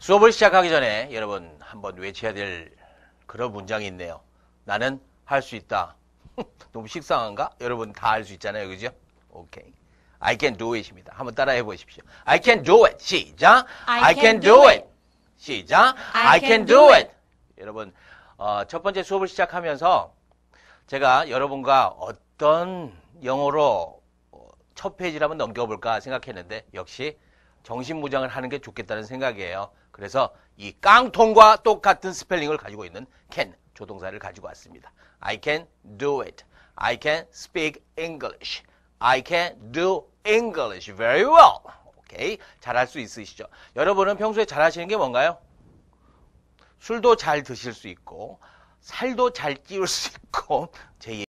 수업을 시작하기 전에 여러분 한번 외쳐야 될 그런 문장이 있네요. 나는 할 수 있다. 너무 식상한가? 여러분 다 할 수 있잖아요. 그죠? 오케이. I can do it입니다. 한번 따라해 보십시오. I can do it. 시작. I, I can, can do it. it. 시작. I, I can, can do it. it. 여러분 어, 첫 번째 수업을 시작하면서 제가 여러분과 어떤 영어로 어, 첫 페이지를 한번 넘겨볼까 생각했는데 역시 정신무장을 하는 게 좋겠다는 생각이에요. 그래서 이 깡통과 똑같은 스펠링을 가지고 있는 can 조동사를 가지고 왔습니다. I can do it. I can speak English. I can do English very well. 오케이. 잘할 수 있으시죠? 여러분은 평소에 잘하시는 게 뭔가요? 술도 잘 드실 수 있고 살도 잘 찌울 수 있고 제